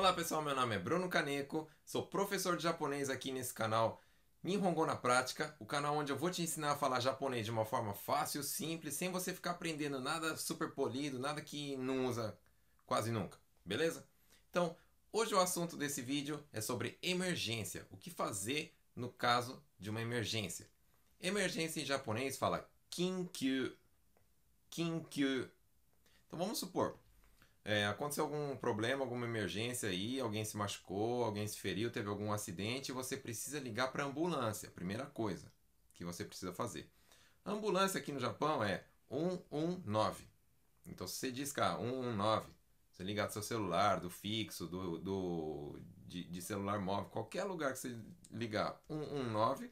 Olá pessoal, meu nome é Bruno Kaneko, sou professor de japonês aqui nesse canal Nihongo na Prática, o canal onde eu vou te ensinar a falar japonês de uma forma fácil, simples, sem você ficar aprendendo nada super polido, nada que não usa quase nunca, beleza? Então, hoje o assunto desse vídeo é sobre emergência, o que fazer no caso de uma emergência. Emergência em japonês fala kinkyu, kinkyu. Então vamos supor, é, aconteceu algum problema, alguma emergência aí, alguém se machucou, alguém se feriu, teve algum acidente, você precisa ligar para a ambulância. Primeira coisa que você precisa fazer. A ambulância aqui no Japão é 119. Então se você diz cá 119, ah, você ligar do seu celular, do fixo, do, do de, de, celular móvel, qualquer lugar que você ligar 119,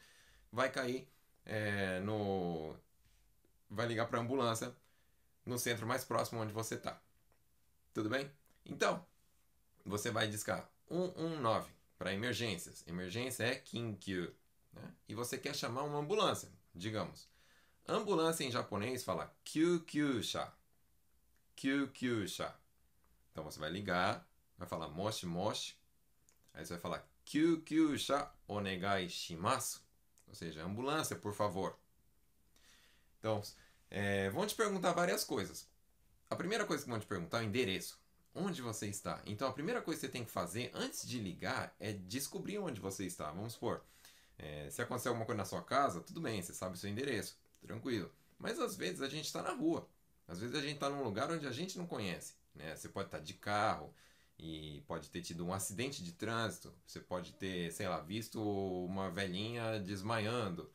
vai cair é, no vai ligar para a ambulância no centro mais próximo onde você está. Tudo bem? Então, você vai discar 119 para emergências. Emergência é Kinkyu. Né? E você quer chamar uma ambulância, digamos. Ambulância em japonês fala Kyukyusha. Kyukyusha. Então você vai ligar, vai falar moshi moshi. Aí você vai falar Kyukyusha onegai shimasu. Ou seja, ambulância, por favor. Então, é, vão te perguntar várias coisas. A primeira coisa que vão te perguntar é o endereço. Onde você está? Então a primeira coisa que você tem que fazer antes de ligar é descobrir onde você está. Vamos supor, é, se acontecer alguma coisa na sua casa, tudo bem, você sabe o seu endereço, tranquilo. Mas às vezes a gente está na rua. Às vezes a gente está num lugar onde a gente não conhece. Né? Você pode estar tá de carro e pode ter tido um acidente de trânsito. Você pode ter, sei lá, visto uma velhinha desmaiando.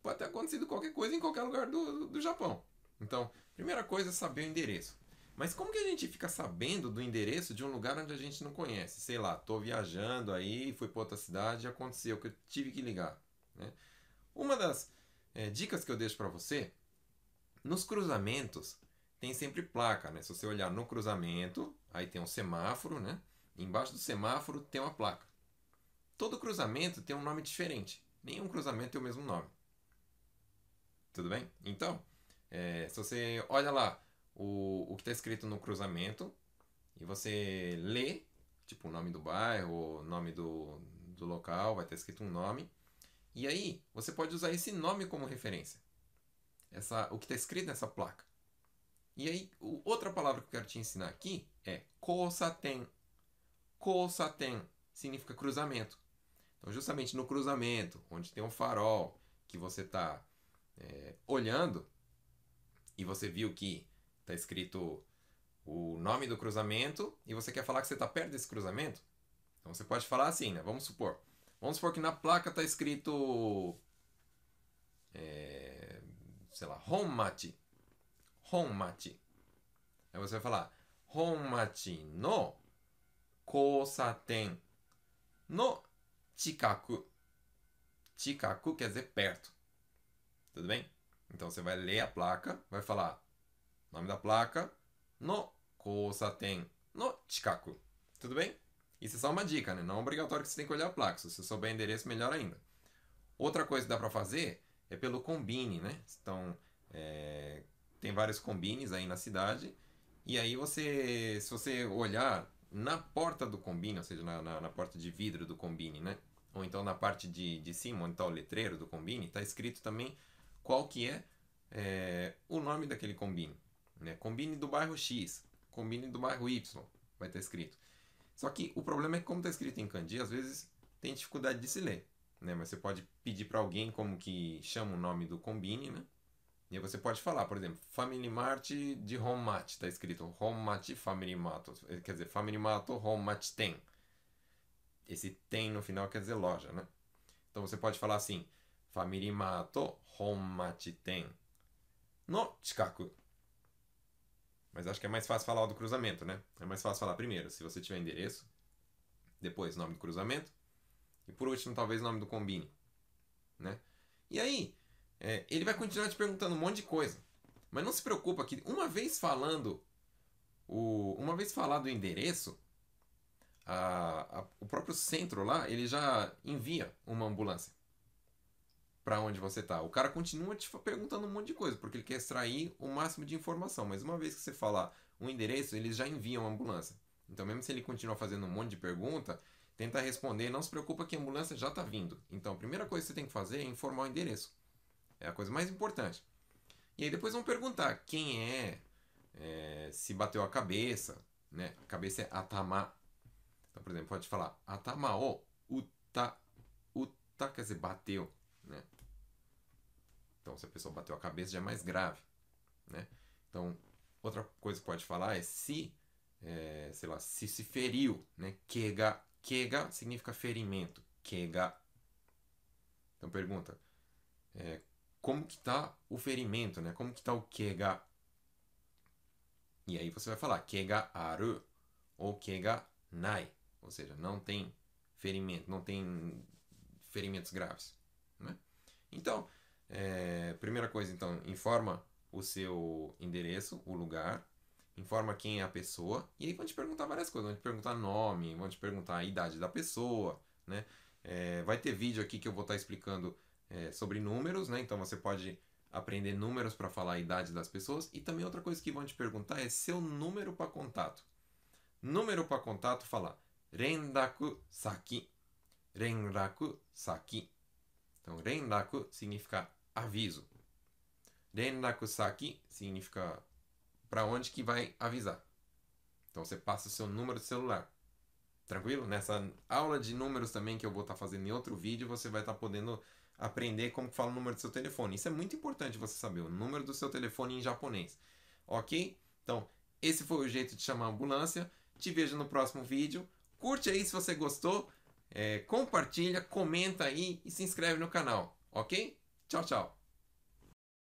Pode ter acontecido qualquer coisa em qualquer lugar do, do Japão. Então, primeira coisa é saber o endereço. Mas como que a gente fica sabendo do endereço de um lugar onde a gente não conhece? Sei lá, estou viajando aí, fui para outra cidade, aconteceu que eu tive que ligar. Né? Uma das é, dicas que eu deixo para você, nos cruzamentos tem sempre placa, né? Se você olhar no cruzamento, aí tem um semáforo, né? embaixo do semáforo tem uma placa. Todo cruzamento tem um nome diferente. Nenhum cruzamento tem o mesmo nome. Tudo bem? Então, é, se você olha lá o, o que está escrito no cruzamento e você lê, tipo, o nome do bairro, o nome do, do local, vai estar tá escrito um nome. E aí, você pode usar esse nome como referência. Essa, o que está escrito nessa placa. E aí, outra palavra que eu quero te ensinar aqui é kosaten. Kosaten significa cruzamento. Então, justamente no cruzamento, onde tem um farol que você está é, olhando, e você viu que está escrito o nome do cruzamento e você quer falar que você está perto desse cruzamento, então você pode falar assim, né? Vamos supor. Vamos supor que na placa está escrito. É, sei lá, Honmachi. Honmachi. Aí você vai falar Honmachi no Kousaten no Chikaku. Chikaku quer dizer perto. Tudo bem? Então você vai ler a placa, vai falar nome da placa, no kousaten, no chikaku. Tudo bem? Isso é só uma dica, né? Não é obrigatório que você tem que olhar a placa. Se você souber o endereço, melhor ainda. Outra coisa que dá para fazer é pelo combine, né? Então, é... tem vários combines aí na cidade. E aí você, se você olhar na porta do combine, ou seja, na, na, na porta de vidro do combine, né? Ou então na parte de, de cima, onde está o letreiro do combine, está escrito também qual que é, é o nome daquele combine. Né? Combine do bairro X, combine do bairro Y, vai estar escrito. Só que o problema é que como está escrito em kanji, às vezes tem dificuldade de se ler. Né? Mas você pode pedir para alguém como que chama o nome do combine, né? E aí você pode falar, por exemplo, Family Mart de Home Mart, está escrito Home Mart Family Mart, eh, quer dizer, Family Mart Home Mart Ten. Esse tem no final quer dizer loja, né? Então você pode falar assim, ファミリーマート本町店 no 近く mas acho que é mais fácil falar do cruzamento, né? É mais fácil falar primeiro se você tiver endereço, depois nome do cruzamento e por último talvez nome do combine, né? E aí é, ele vai continuar te perguntando um monte de coisa, mas não se preocupa que uma vez falando o, uma vez falado o endereço, a, a, o próprio centro lá ele já envia uma ambulância para onde você tá. O cara continua te perguntando um monte de coisa, porque ele quer extrair o máximo de informação. Mas uma vez que você falar um endereço, eles já enviam a ambulância. Então, mesmo se ele continuar fazendo um monte de pergunta, tenta responder. Não se preocupa que a ambulância já está vindo. Então, a primeira coisa que você tem que fazer é informar o endereço. É a coisa mais importante. E aí depois vão perguntar quem é, é se bateu a cabeça, né? A cabeça é atama. Então, por exemplo, pode falar atamao, uta, uta, quer dizer, bateu né? Então, se a pessoa bateu a cabeça, já é mais grave, né? Então, outra coisa que pode falar é se, é, sei lá, se se feriu, né? Kega, kega significa ferimento, kega. Então, pergunta, é, como que tá o ferimento, né? Como que tá o kega? E aí você vai falar kega aru ou kega nai, ou seja, não tem ferimento, não tem ferimentos graves. Né? Então, é, primeira coisa, então, informa o seu endereço, o lugar, informa quem é a pessoa, e aí vão te perguntar várias coisas, vão te perguntar nome, vão te perguntar a idade da pessoa, né? É, vai ter vídeo aqui que eu vou estar tá explicando é, sobre números, né? Então você pode aprender números para falar a idade das pessoas. E também outra coisa que vão te perguntar é seu número para contato. Número para contato fala rendaku saki. Renraku saki. Então, rendaku significa aviso. Rendaku saki significa para onde que vai avisar. Então, você passa o seu número de celular. Tranquilo? Nessa aula de números também que eu vou estar tá fazendo em outro vídeo, você vai estar tá podendo aprender como fala o número do seu telefone. Isso é muito importante você saber, o número do seu telefone em japonês. Ok? Então, esse foi o jeito de chamar a ambulância. Te vejo no próximo vídeo. Curte aí se você gostou é, compartilha, comenta aí e se inscreve no canal, ok? Tchau, tchau!